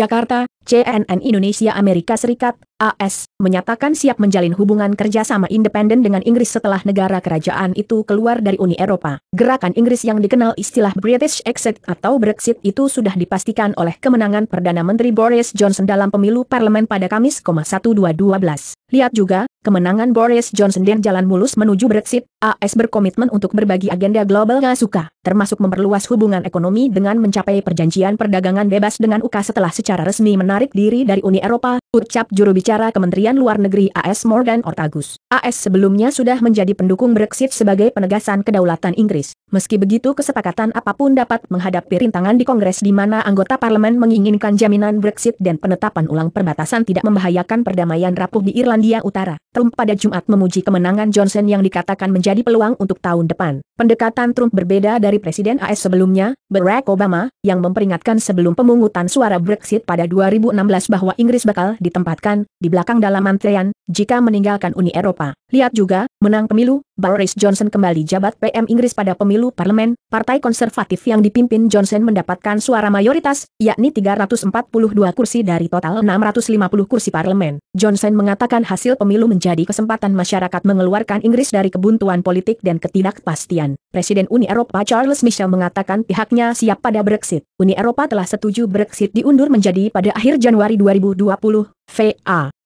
Jakarta, CNN Indonesia Amerika Serikat, AS, menyatakan siap menjalin hubungan kerjasama independen dengan Inggris setelah negara kerajaan itu keluar dari Uni Eropa. Gerakan Inggris yang dikenal istilah British Exit atau Brexit itu sudah dipastikan oleh kemenangan Perdana Menteri Boris Johnson dalam pemilu parlemen pada Kamis, 1212. Lihat juga, kemenangan Boris Johnson dan jalan mulus menuju Brexit, AS berkomitmen untuk berbagi agenda global suka, termasuk memperluas hubungan ekonomi dengan mencapai perjanjian perdagangan bebas dengan UK setelah secara resmi menarik diri dari Uni Eropa ucap juru bicara Kementerian Luar Negeri AS Morgan Ortagus. AS sebelumnya sudah menjadi pendukung Brexit sebagai penegasan kedaulatan Inggris. Meski begitu kesepakatan apapun dapat menghadapi rintangan di Kongres di mana anggota parlemen menginginkan jaminan Brexit dan penetapan ulang perbatasan tidak membahayakan perdamaian rapuh di Irlandia Utara. Trump pada Jumat memuji kemenangan Johnson yang dikatakan menjadi peluang untuk tahun depan. Pendekatan Trump berbeda dari Presiden AS sebelumnya, Barack Obama, yang memperingatkan sebelum pemungutan suara Brexit pada 2016 bahwa Inggris bakal ditempatkan di belakang dalam antrean jika meninggalkan Uni Eropa. Lihat juga, menang pemilu, Boris Johnson kembali jabat PM Inggris pada pemilu parlemen, Partai Konservatif yang dipimpin Johnson mendapatkan suara mayoritas, yakni 342 kursi dari total 650 kursi parlemen. Johnson mengatakan hasil pemilu menjadi kesempatan masyarakat mengeluarkan Inggris dari kebuntuan politik dan ketidakpastian. Presiden Uni Eropa Charles Michel mengatakan pihaknya siap pada Brexit. Uni Eropa telah setuju Brexit diundur menjadi pada akhir Januari 2020, VA.